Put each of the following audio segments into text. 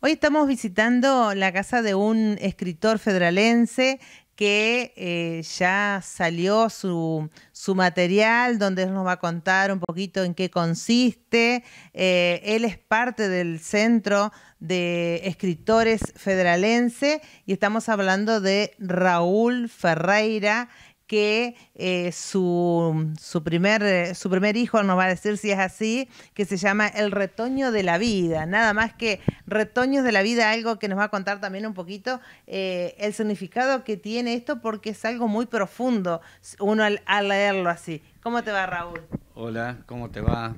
Hoy estamos visitando la casa de un escritor federalense que eh, ya salió su, material, donde nos va a contar un poquito en qué consiste. Eh, él es parte del Centro de Escritores Federalense y estamos hablando de Raúl Ferreira que eh, su, primer, eh, su primer hijo, nos va a decir si es así, que se llama El retoño de la vida, nada más que retoños de la vida, algo que nos va a contar también un poquito eh, el significado que tiene esto, porque es algo muy profundo, uno al, leerlo así. ¿Cómo te va, Raúl? Hola, ¿cómo te va?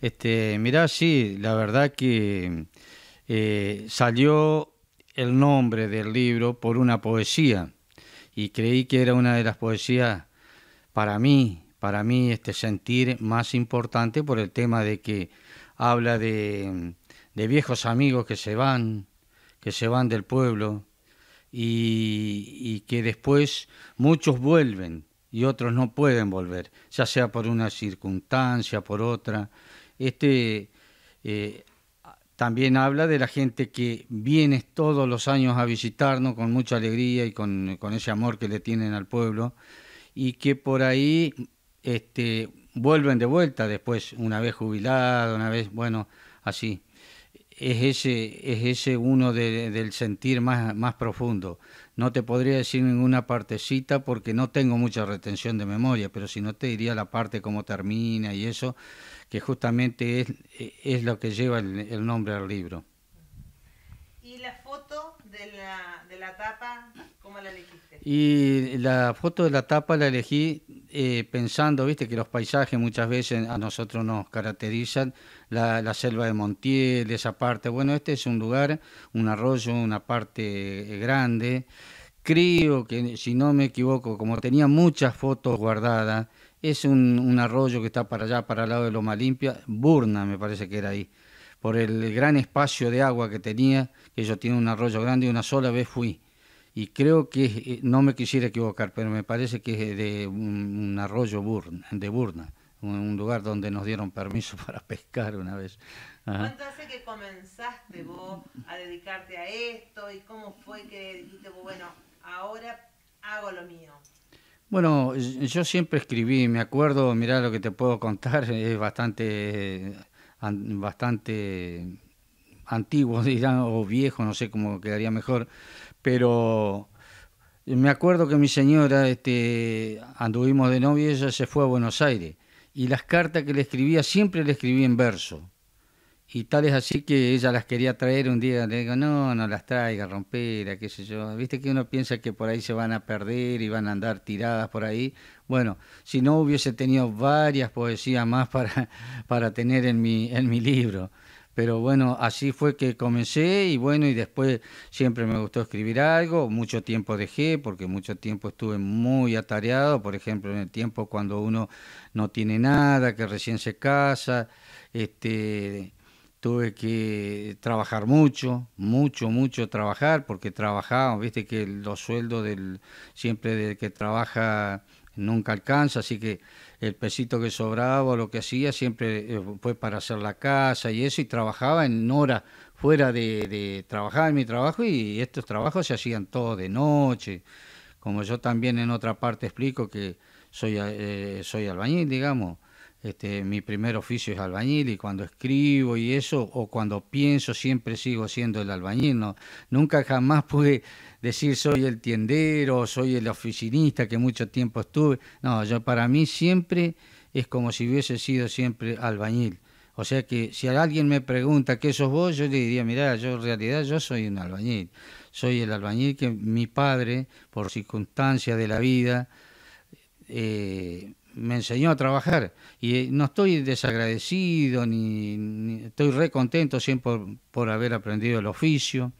Este, mirá, sí, la verdad que salió el nombre del libro por una poesía y creí que era una de las poesías para mí, para mí este sentir más importante por el tema de que habla de, viejos amigos que se van, que se van del pueblo y, que después muchos vuelven y otros no pueden volver, ya sea por una circunstancia, por otra. Este, eh, también habla de la gente que viene todos los años a visitarnos con mucha alegría y con, ese amor que le tienen al pueblo y que por ahí este, vuelven de vuelta después, una vez jubilado, una vez, bueno, así. Es ese, es ese uno del sentir más, más profundo. No te podría decir ninguna partecita porque no tengo mucha retención de memoria, pero si no te diría la parte cómo termina y eso, que justamente es, es lo que lleva el, nombre al libro. ¿Y la foto de la, de la, tapa, cómo la elegiste? Y la foto de la tapa la elegí eh, pensando, viste, que los paisajes muchas veces a nosotros nos caracterizan, la, la, selva de Montiel, esa parte. Bueno, este es un lugar, un arroyo, una parte eh, grande. Creo que, si no me equivoco, como tenía muchas fotos guardadas, es un, arroyo que está para allá, para el lado de Loma Limpia, Burna me parece que era ahí, por el gran espacio de agua que tenía, que yo tiene un arroyo grande y una sola vez fui. Y creo que, eh, no me quisiera equivocar, pero me parece que es de un, arroyo Burna, de Burna, un, lugar donde nos dieron permiso para pescar una vez. ¿Cuánto hace que comenzaste vos a dedicarte a esto y cómo fue que dijiste, bueno, ahora hago lo mío? Bueno, yo siempre escribí, me acuerdo, mirá lo que te puedo contar, es bastante, bastante antiguo, dirán, o viejo, no sé cómo quedaría mejor, pero me acuerdo que mi señora, este, anduvimos de novia ella se fue a Buenos Aires, y las cartas que le escribía, siempre le escribí en verso, y tal así que ella las quería traer un día, le digo, no, no las traiga, rompera, qué sé yo. Viste que uno piensa que por ahí se van a perder y van a andar tiradas por ahí. Bueno, si no hubiese tenido varias poesías más para, para tener en mi, en mi libro. Pero bueno, así fue que comencé y bueno, y después siempre me gustó escribir algo, mucho tiempo dejé, porque mucho tiempo estuve muy atareado, por ejemplo, en el tiempo cuando uno no tiene nada, que recién se casa, este tuve que trabajar mucho, mucho, mucho trabajar, porque trabajaba, viste que los sueldos del siempre del que trabaja nunca alcanza, así que el pesito que sobraba o lo que hacía siempre eh, fue para hacer la casa y eso, y trabajaba en horas fuera de, trabajar en mi trabajo y estos trabajos se hacían todos de noche, como yo también en otra parte explico que soy, eh, soy albañil, digamos este, mi primer oficio es albañil y cuando escribo y eso, o cuando pienso, siempre sigo siendo el albañil. Nunca jamás pude decir soy el tiendero, soy el oficinista que mucho tiempo estuve. No, yo para mí siempre es como si hubiese sido siempre albañil. O sea que si alguien me pregunta qué sos vos, yo le diría, mira yo en realidad yo soy un albañil. Soy el albañil que mi padre, por circunstancias de la vida, eh, me enseñó a trabajar y eh, no estoy desagradecido ni, estoy re contento siempre por, haber aprendido el oficio.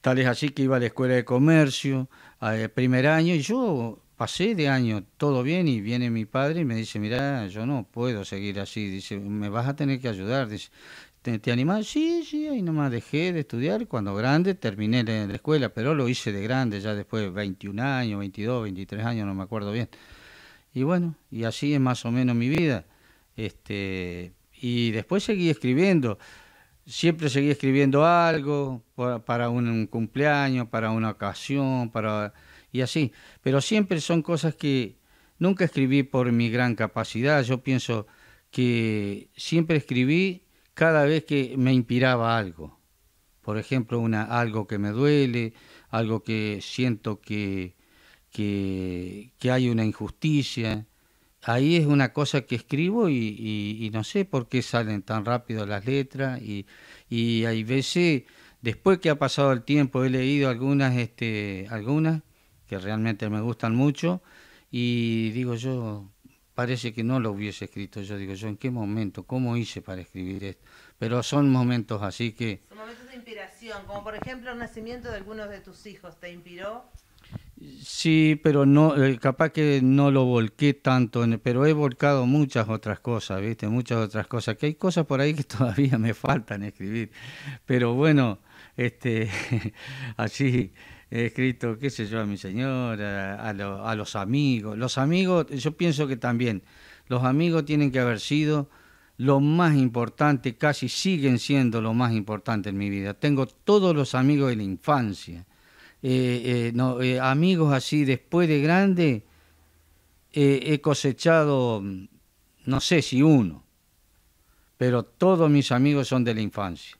Tal es así que iba a la escuela de comercio, eh, primer año, y yo pasé de año todo bien y viene mi padre y me dice, mira, yo no puedo seguir así, dice, me vas a tener que ayudar, dice, ¿te, te animás? Sí, sí, ahí nomás dejé de estudiar, cuando grande terminé la, la escuela, pero lo hice de grande, ya después 21 años, 22, 23 años, no me acuerdo bien. Y bueno, y así es más o menos mi vida. Este, y después seguí escribiendo. Siempre seguí escribiendo algo para un, cumpleaños, para una ocasión, para y así. Pero siempre son cosas que nunca escribí por mi gran capacidad. Yo pienso que siempre escribí cada vez que me inspiraba algo. Por ejemplo, una, algo que me duele, algo que siento que, que, hay una injusticia. Ahí es una cosa que escribo y, no sé por qué salen tan rápido las letras y, y, hay veces, después que ha pasado el tiempo, he leído algunas, este, algunas que realmente me gustan mucho y digo yo, parece que no lo hubiese escrito. Yo digo, yo en qué momento, cómo hice para escribir esto. Pero son momentos así que... Son momentos de inspiración, como por ejemplo el nacimiento de algunos de tus hijos, ¿te inspiró? Sí, pero no, eh, capaz que no lo volqué tanto, pero he volcado muchas otras cosas, ¿viste? Muchas otras cosas, que hay cosas por ahí que todavía me faltan escribir, pero bueno, este, así he escrito, qué sé yo, a mi señora, a, a los amigos. Los amigos, yo pienso que también, los amigos tienen que haber sido lo más importante, casi siguen siendo lo más importante en mi vida. Tengo todos los amigos de la infancia eh, eh, no, eh, amigos así después de grande he cosechado mm, no sé si uno pero todos mis amigos son de la infancia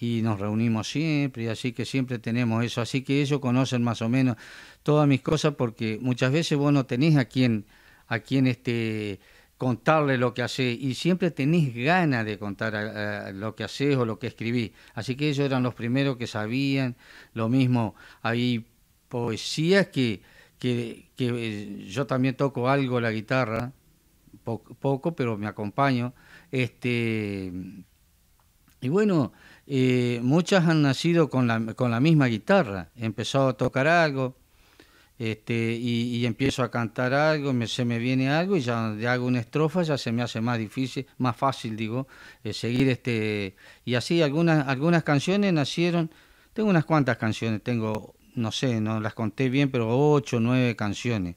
y nos reunimos siempre así que siempre tenemos eso así que ellos conocen más o menos todas mis cosas porque muchas veces vos no tenés a quien a quien este contarle lo que haces y siempre tenés ganas de contar eh, eh, lo que haces o lo que escribís. Así que ellos eran los primeros que sabían lo mismo. Hay poesías que, que eh, yo también toco algo la guitarra, poco, pero me acompaño. Este, y bueno, muchas han nacido con la, con la misma guitarra. He empezado a tocar algo, este, y, empiezo a cantar algo, me, se me viene algo y ya hago una estrofa, ya se me hace más difícil, más fácil, digo, eh, seguir este. Y así algunas, algunas canciones nacieron, tengo unas cuantas canciones, tengo, no sé, no las conté bien, pero ocho, nueve canciones,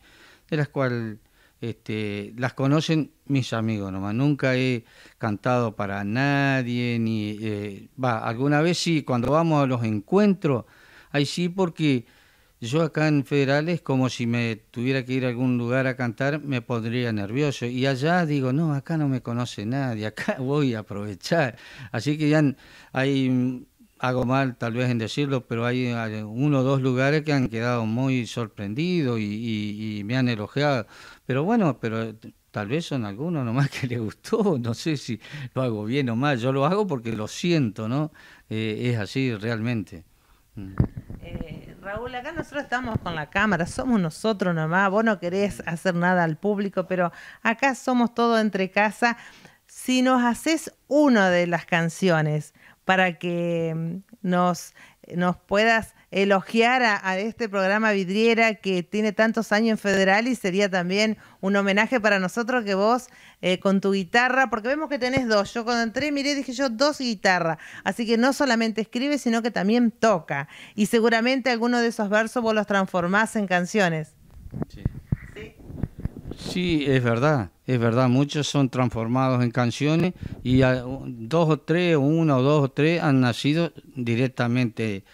de las cuales este, las conocen mis amigos nomás. Nunca he cantado para nadie, ni. Eh, va, alguna vez sí, cuando vamos a los encuentros, ahí sí, porque yo acá en federales como si me tuviera que ir a algún lugar a cantar, me pondría nervioso. Y allá digo, no, acá no me conoce nadie, acá voy a aprovechar. Así que ya hay, hago mal tal vez en decirlo, pero hay uno o dos lugares que han quedado muy sorprendidos y, me han elogiado. Pero bueno, pero eh, tal vez son algunos nomás que le gustó, no sé si lo hago bien o mal, yo lo hago porque lo siento, ¿no? Eh, es así realmente. Mm. Eh, Raúl, acá nosotros estamos con la cámara, somos nosotros nomás, vos no querés hacer nada al público, pero acá somos todo entre casa. Si nos haces una de las canciones para que mm, nos, nos puedas elogiar a, este programa Vidriera que tiene tantos años en Federal y sería también un homenaje para nosotros que vos eh, con tu guitarra, porque vemos que tenés dos, yo cuando entré miré dije yo dos guitarras, así que no solamente escribe sino que también toca y seguramente alguno de esos versos vos los transformás en canciones. Sí. es verdad, es verdad. Muchos son transformados en canciones y dos o tres, uno o dos o tres han nacido directamente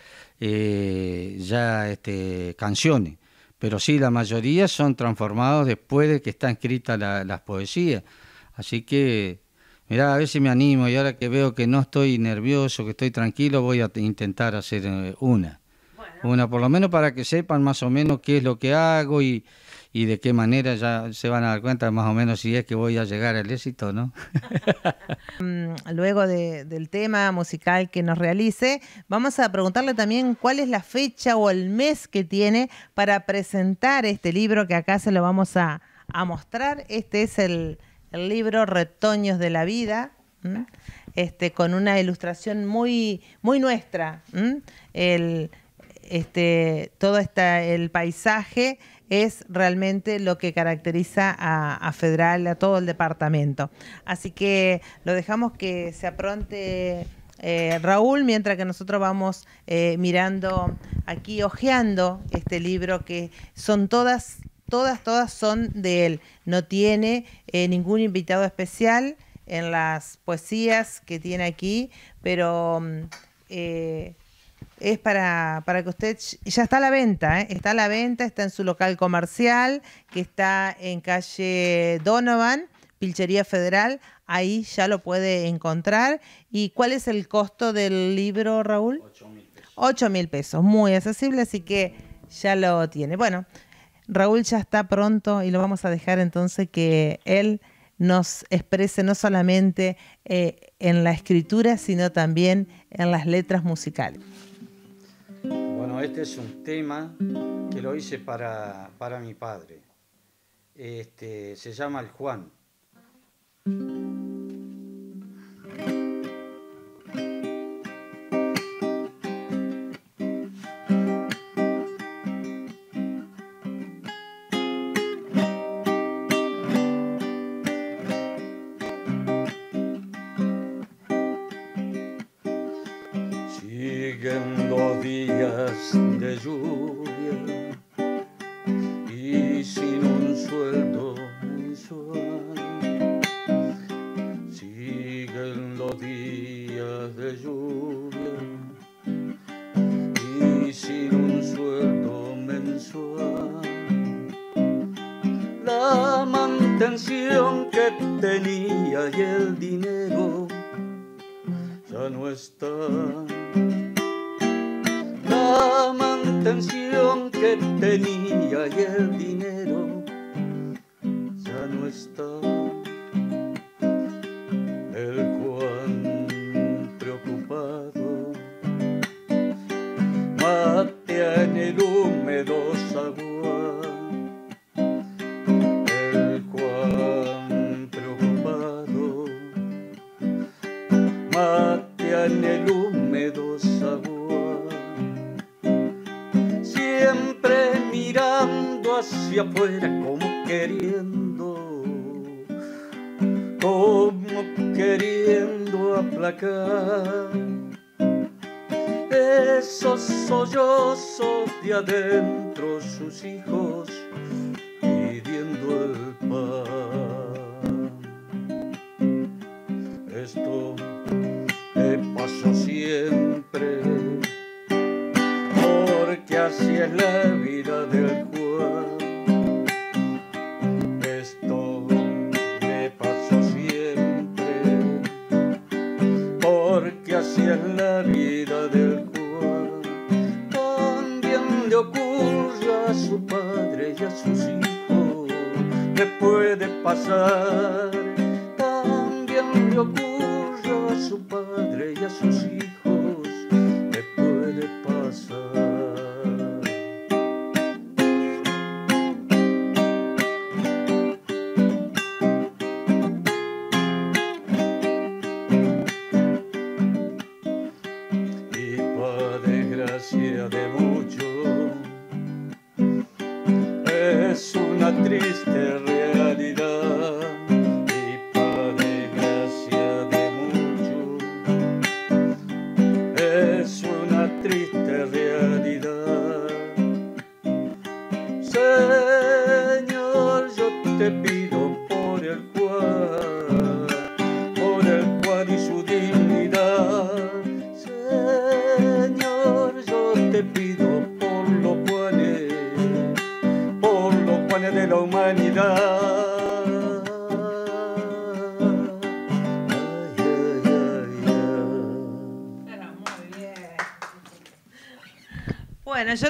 eh, ya este, canciones, pero sí la mayoría son transformados después de que están escritas las poesías. Así que, mirá, a veces si me animo y ahora que veo que no estoy nervioso, que estoy tranquilo, voy a intentar hacer eh, una. Una, por lo menos para que sepan más o menos qué es lo que hago y, y de qué manera ya se van a dar cuenta más o menos si es que voy a llegar al éxito, ¿no? Mm, luego del tema musical que nos realice, vamos a preguntarle también cuál es la fecha o el mes que tiene para presentar este libro que acá se lo vamos a, mostrar. Este es el, libro Retoños de la Vida. Este, con una ilustración muy, muy nuestra. este, todo está el paisaje es realmente lo que caracteriza a, Federal, a todo el departamento. Así que lo dejamos que se apronte eh, Raúl, mientras que nosotros vamos eh, mirando aquí, hojeando este libro que son todas, todas, todas son de él. No tiene eh, ningún invitado especial en las poesías que tiene aquí, pero... Mm, es para, para que usted ya está a la venta, ¿eh? está a la venta, está en su local comercial, que está en calle Donovan, Pilchería Federal, ahí ya lo puede encontrar. ¿Y cuál es el costo del libro, Raúl? 8 mil pesos. pesos, muy accesible, así que ya lo tiene. Bueno, Raúl ya está pronto y lo vamos a dejar entonces que él nos exprese no solamente eh, en la escritura, sino también en las letras musicales este es un tema que lo hice para, mi padre. Este, se llama El Juan. chegando ao dias de julho de dos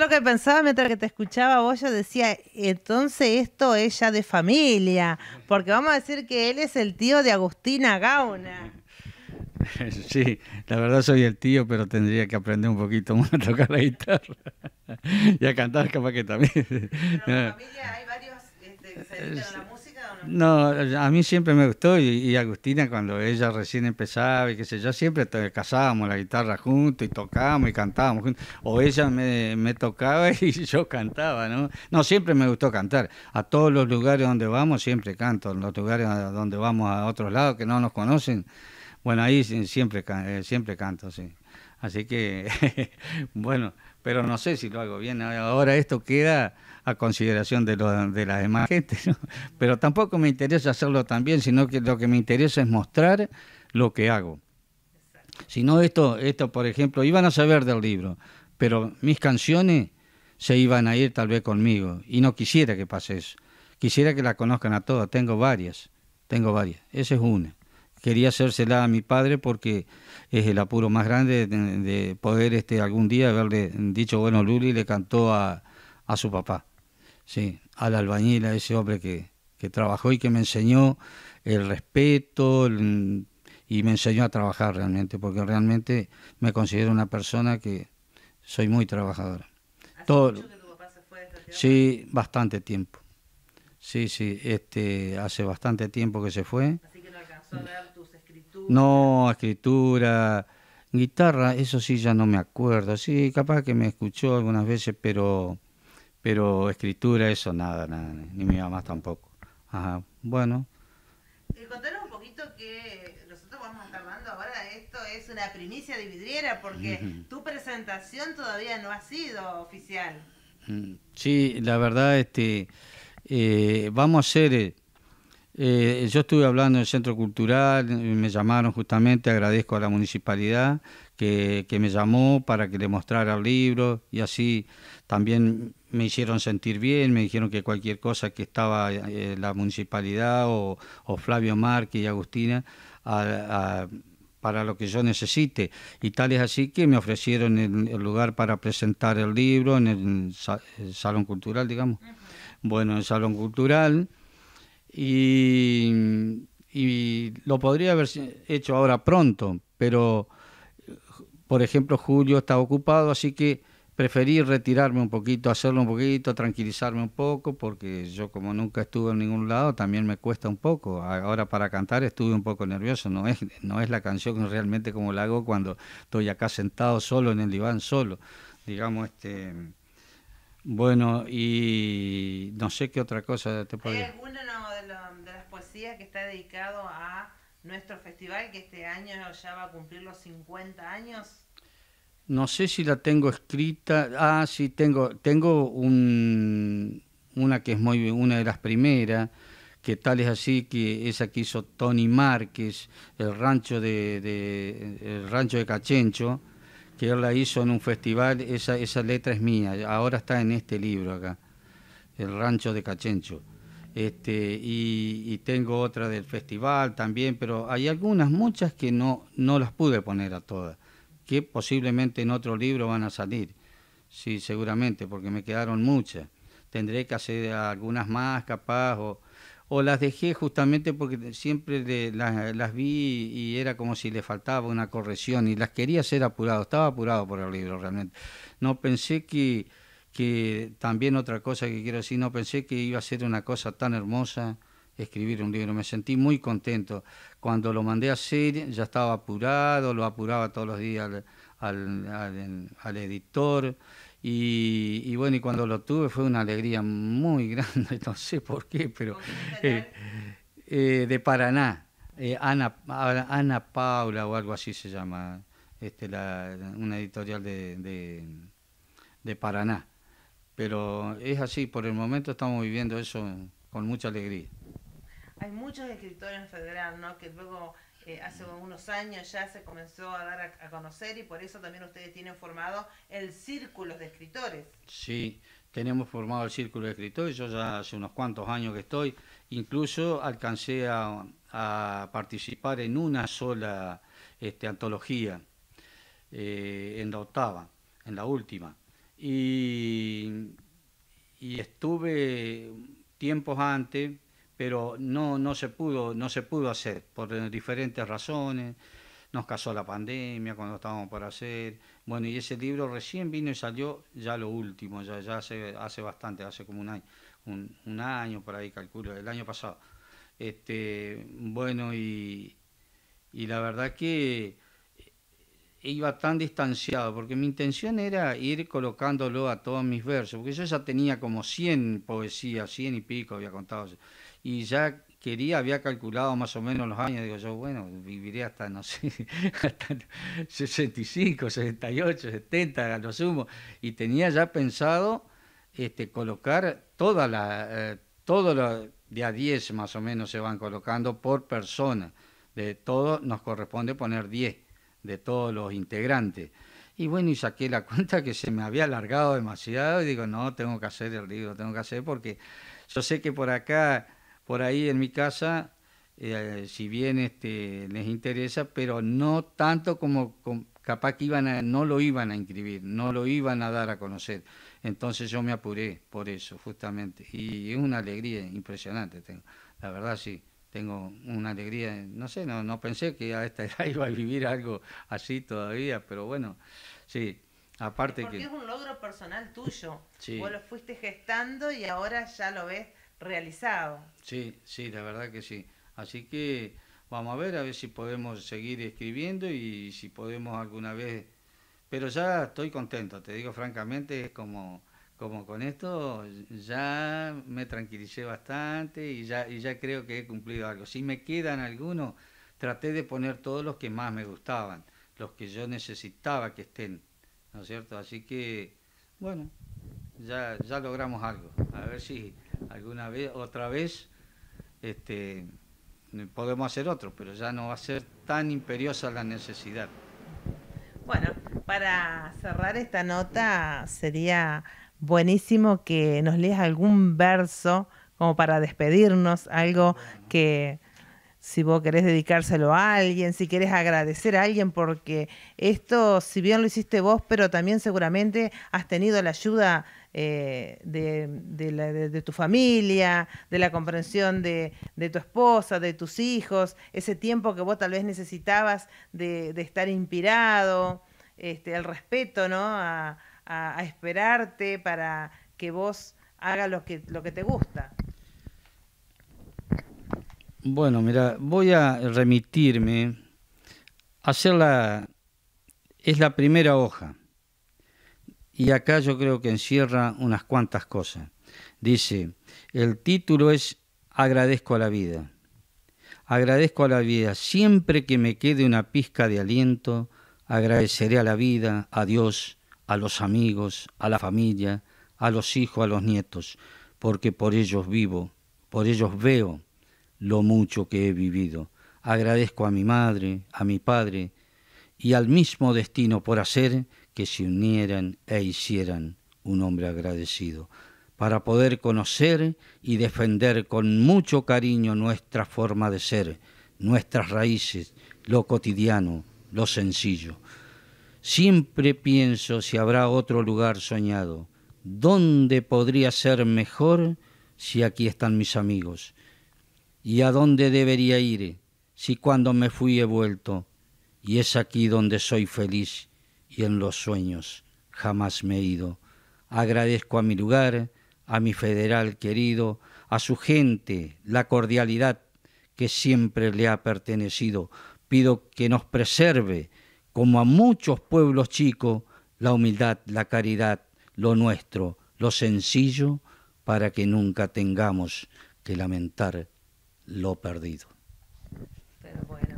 que pensaba mientras que te escuchaba vos, yo decía, entonces esto es ya de familia, porque vamos a decir que él es el tío de Agustina Gauna. Sí, la verdad soy el tío, pero tendría que aprender un poquito más a tocar la guitarra y a cantar capaz que también. en la familia hay varios que este, se la no, a mí siempre me gustó y, Agustina cuando ella recién empezaba y qué sé yo, siempre casábamos la guitarra juntos y tocábamos y cantábamos juntos. O ella me, tocaba y yo cantaba, ¿no? No, siempre me gustó cantar. A todos los lugares donde vamos siempre canto, en los lugares donde vamos a otros lados que no nos conocen, bueno, ahí siempre, eh, siempre canto, sí. Así que, bueno, pero no sé si lo hago bien. Ahora esto queda a consideración de, lo, la demás gente. Pero tampoco me interesa hacerlo también, sino que lo que me interesa es mostrar lo que hago. Si no, esto, esto, por ejemplo, iban a saber del libro, pero mis canciones se iban a ir tal vez conmigo. Y no quisiera que pase eso. Quisiera que la conozcan a todas. Tengo varias. Tengo varias. Esa es una. Quería hacérsela a mi padre porque es el apuro más grande de, poder este, algún día haberle dicho, bueno, Luli le cantó a su papá sí, al albañil, a ese hombre que, trabajó y que me enseñó el respeto y me enseñó a trabajar realmente, porque realmente me considero una persona que soy muy trabajadora. Todo, Sí, bastante tiempo. Sí, sí, este, hace bastante tiempo que se fue. Así que no alcanzó a leer tus escrituras. No, escritura, guitarra, eso sí ya no me acuerdo. Sí, capaz que me escuchó algunas veces, pero pero escritura, eso, nada, nada, ni mi mamá tampoco. Ajá, bueno. Eh, contanos un poquito que nosotros vamos a estar dando ahora, esto es una primicia de vidriera, porque tu presentación todavía no ha sido oficial. Mm, sí, la verdad, este, eh, vamos a hacer eh, yo estuve hablando en el centro cultural, me llamaron justamente, agradezco a la municipalidad que, que, me llamó para que le mostrara el libro y así también me hicieron sentir bien, me dijeron que cualquier cosa que estaba eh, la municipalidad o, Flavio Márquez y Agustina para lo que yo necesite. Y tal es así que me ofrecieron el, lugar para presentar el libro en el, Salón Cultural, digamos. Bueno, el Salón Cultural. y lo podría haber hecho ahora pronto, pero, por ejemplo, Julio está ocupado, así que preferí retirarme un poquito, hacerlo un poquito, tranquilizarme un poco, porque yo como nunca estuve en ningún lado, también me cuesta un poco. Ahora para cantar estuve un poco nervioso, no es, no es la canción realmente como la hago cuando estoy acá sentado solo en el diván, solo. Digamos, este... Bueno, y no sé qué otra cosa te podría... ¿Hay alguna de, de las poesías que está dedicado a nuestro festival que este año ya va a cumplir los 50 años? no sé si la tengo escrita. Ah, sí, tengo, tengo un, una que es muy, una de las primeras, que tal es así que esa que hizo Tony Márquez, el rancho de, el rancho de Cachencho, que él la hizo en un festival. Esa, esa letra es mía. Ahora está en este libro acá, el rancho de Cachencho. Este, y, y, tengo otra del festival también, pero hay algunas, muchas que no, no las pude poner a todas que posiblemente en otro libro van a salir. Sí, seguramente, porque me quedaron muchas. Tendré que hacer algunas más, capaz, o, las dejé justamente porque siempre las, vi y era como si le faltaba una corrección y las quería hacer apurado, estaba apurado por el libro realmente. No pensé que, que también otra cosa que quiero decir, no pensé que iba a ser una cosa tan hermosa, escribir un libro. Me sentí muy contento. Cuando lo mandé a hacer ya estaba apurado, lo apuraba todos los días al, editor. Y, bueno, y cuando lo tuve fue una alegría muy grande, no sé por qué, pero eh, eh, de Paraná, eh, Ana, Paula o algo así se llama, este, la, una editorial de, de Paraná. Pero es así, por el momento estamos viviendo eso con mucha alegría hay muchos escritores en Federal, ¿no? Que luego eh, hace unos años ya se comenzó a dar a, conocer y por eso también ustedes tienen formado el Círculo de Escritores. Sí, tenemos formado el Círculo de Escritores, yo ya hace unos cuantos años que estoy, incluso alcancé a, participar en una sola este, antología, eh, en la octava, en la última, y estuve tiempos antes pero no, no, se pudo, no se pudo hacer por diferentes razones. Nos casó la pandemia cuando estábamos por hacer. Bueno, y ese libro recién vino y salió ya lo último, ya, ya hace, hace bastante, hace como un año, un, año por ahí calculo, el año pasado. Este, bueno, y, y la verdad que iba tan distanciado, porque mi intención era ir colocándolo a todos mis versos, porque yo ya tenía como 100 poesías, 100 y pico había contado y ya quería, había calculado más o menos los años, digo yo, bueno, viviré hasta, no sé, hasta 65, 68, 70 a lo sumo, y tenía ya pensado este, colocar toda la, todos eh, todo lo, de a 10 más o menos se van colocando por persona, de todos nos corresponde poner 10, de todos los integrantes. Y bueno, y saqué la cuenta que se me había alargado demasiado y digo, no, tengo que hacer el río, tengo que hacer porque yo sé que por acá por ahí en mi casa, eh, si bien este, les interesa, pero no tanto como, capaz que iban a, no lo iban a inscribir, no lo iban a dar a conocer. Entonces yo me apuré por eso, justamente. Y es una alegría impresionante, tengo. la verdad sí, tengo una alegría, no sé, no, no pensé que a esta edad iba a vivir algo así todavía, pero bueno, sí, aparte porque que... es un logro personal tuyo, vos lo fuiste gestando y ahora ya lo ves realizado. Sí, sí, la verdad que sí. Así que vamos a ver, a ver si podemos seguir escribiendo y si podemos alguna vez... Pero ya estoy contento, te digo francamente, es como, como con esto ya me tranquilicé bastante y ya, y ya creo que he cumplido algo. Si me quedan algunos, traté de poner todos los que más me gustaban, los que yo necesitaba que estén, ¿no es cierto? Así que, bueno, ya, ya logramos algo. A ver si alguna vez, otra vez, este, podemos hacer otro, pero ya no va a ser tan imperiosa la necesidad. Bueno, para cerrar esta nota sería buenísimo que nos leas algún verso como para despedirnos, algo que si vos querés dedicárselo a alguien, si querés agradecer a alguien, porque esto, si bien lo hiciste vos, pero también seguramente has tenido la ayuda eh, de, tu familia, de la comprensión de, tu esposa, de tus hijos, ese tiempo que vos tal vez necesitabas de, estar inspirado, este, el respeto, ¿no? A, a, esperarte para que vos hagas lo que, lo que te gusta. Bueno, mira, voy a remitirme. la es la primera hoja. Y acá yo creo que encierra unas cuantas cosas. Dice, el título es Agradezco a la vida. Agradezco a la vida. Siempre que me quede una pizca de aliento, agradeceré a la vida, a Dios, a los amigos, a la familia, a los hijos, a los nietos, porque por ellos vivo, por ellos veo lo mucho que he vivido. Agradezco a mi madre, a mi padre y al mismo destino por hacer que se unieran e hicieran un hombre agradecido, para poder conocer y defender con mucho cariño nuestra forma de ser, nuestras raíces, lo cotidiano, lo sencillo. Siempre pienso si habrá otro lugar soñado, ¿dónde podría ser mejor si aquí están mis amigos? ¿Y a dónde debería ir si cuando me fui he vuelto? Y es aquí donde soy feliz y en los sueños jamás me he ido. Agradezco a mi lugar, a mi federal querido, a su gente, la cordialidad que siempre le ha pertenecido. Pido que nos preserve, como a muchos pueblos chicos, la humildad, la caridad, lo nuestro, lo sencillo, para que nunca tengamos que lamentar lo perdido. Pero bueno,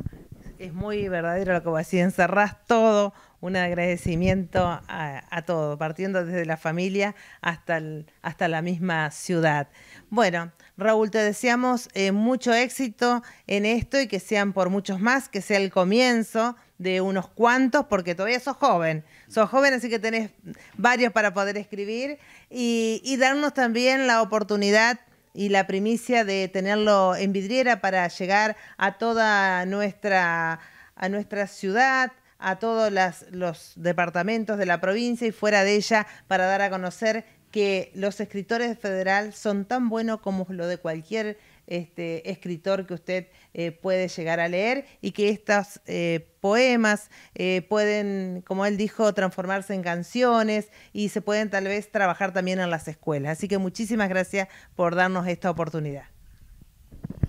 es muy verdadero lo que vos decís, encerrás todo un agradecimiento a, todo, partiendo desde la familia hasta, hasta la misma ciudad. Bueno, Raúl, te deseamos eh, mucho éxito en esto y que sean por muchos más, que sea el comienzo de unos cuantos, porque todavía sos joven. Sos joven, así que tenés varios para poder escribir y, darnos también la oportunidad y la primicia de tenerlo en vidriera para llegar a toda nuestra, a nuestra ciudad, a todos los departamentos de la provincia y fuera de ella para dar a conocer que los escritores de federal son tan buenos como lo de cualquier este, escritor que usted eh, puede llegar a leer y que estos eh, poemas eh, pueden, como él dijo, transformarse en canciones y se pueden tal vez trabajar también en las escuelas. Así que muchísimas gracias por darnos esta oportunidad.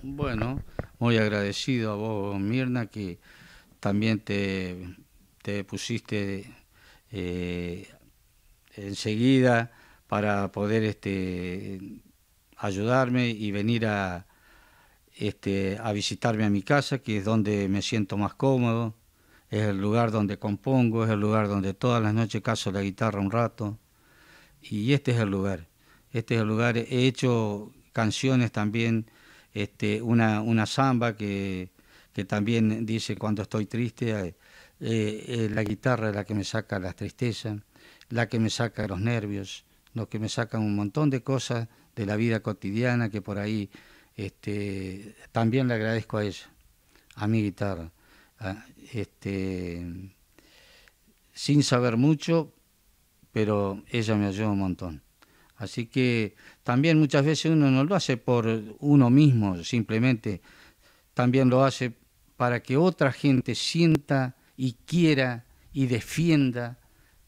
Bueno, muy agradecido a vos, Mirna, que también te te pusiste eh, enseguida para poder este, ayudarme y venir a, este, a visitarme a mi casa, que es donde me siento más cómodo, es el lugar donde compongo, es el lugar donde todas las noches caso la guitarra un rato, y este es el lugar, este es el lugar, he hecho canciones también, este, una, una samba que, que también dice cuando estoy triste, eh, eh, eh, la guitarra es la que me saca las tristezas, la que me saca los nervios, lo que me saca un montón de cosas de la vida cotidiana que por ahí este, también le agradezco a ella, a mi guitarra. Ah, este, sin saber mucho, pero ella me ayuda un montón. Así que también muchas veces uno no lo hace por uno mismo, simplemente también lo hace para que otra gente sienta y quiera y defienda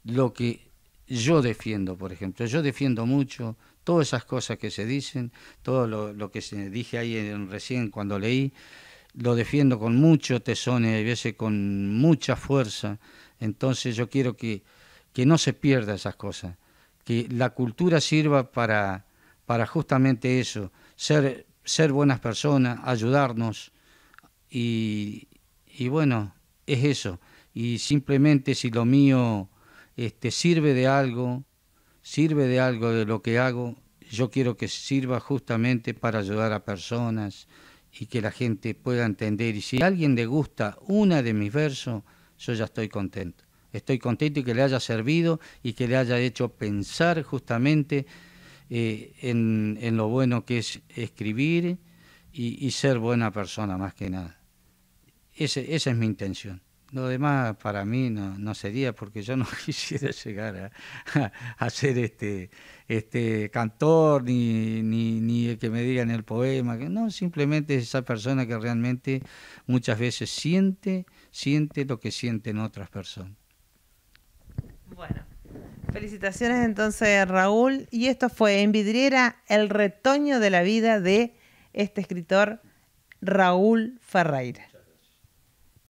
lo que yo defiendo, por ejemplo. Yo defiendo mucho todas esas cosas que se dicen, todo lo, que se dije ahí en, recién cuando leí, lo defiendo con mucho tesón y a veces con mucha fuerza. Entonces yo quiero que, no se pierda esas cosas, que la cultura sirva para, para justamente eso, ser, ser buenas personas, ayudarnos y, y bueno, es eso. Y simplemente si lo mío este, sirve de algo, sirve de algo de lo que hago, yo quiero que sirva justamente para ayudar a personas y que la gente pueda entender. Y si a alguien le gusta una de mis versos, yo ya estoy contento. Estoy contento y que le haya servido y que le haya hecho pensar justamente eh, en, lo bueno que es escribir y ser buena persona más que nada esa es mi intención. Lo demás para mí no, sería porque yo no quisiera llegar a, ser este, este cantor ni, el que me digan el poema. No, simplemente es esa persona que realmente muchas veces siente, siente lo que sienten otras personas. Bueno, felicitaciones entonces Raúl. Y esto fue en vidriera el retoño de la vida de este escritor Raúl Ferreira.